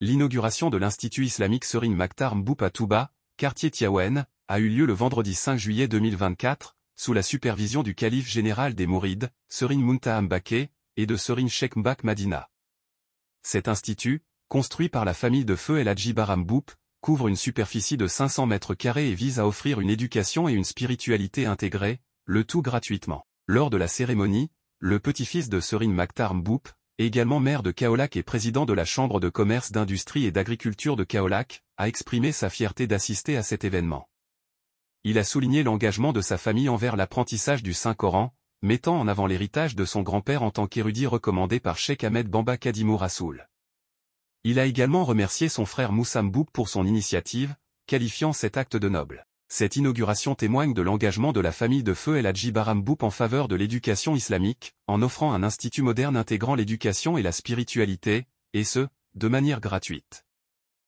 L'inauguration de l'Institut islamique Serine Maktar Mboup à Touba, quartier Tiawen, a eu lieu le vendredi 5 juillet 2024, sous la supervision du calife général des Mourides, Serine Mounta Mbake, et de Serine Sheikh Mbak Madina. Cet institut, construit par la famille de feu El Hadji Baram couvre une superficie de 500 mètres carrés et vise à offrir une éducation et une spiritualité intégrées, le tout gratuitement. Lors de la cérémonie, le petit-fils de Serine Maktar Mboup, également maire de Kaolac et président de la Chambre de commerce d'industrie et d'agriculture de Kaolac, a exprimé sa fierté d'assister à cet événement. Il a souligné l'engagement de sa famille envers l'apprentissage du Saint-Coran, mettant en avant l'héritage de son grand-père en tant qu'érudit recommandé par Sheikh Ahmed Bamba Kadimou Rassoul. Il a également remercié son frère Moussam Bouk pour son initiative, qualifiant cet acte de noble. Cette inauguration témoigne de l'engagement de la famille de feu El Hadji Baramboup en faveur de l'éducation islamique, en offrant un institut moderne intégrant l'éducation et la spiritualité, et ce, de manière gratuite.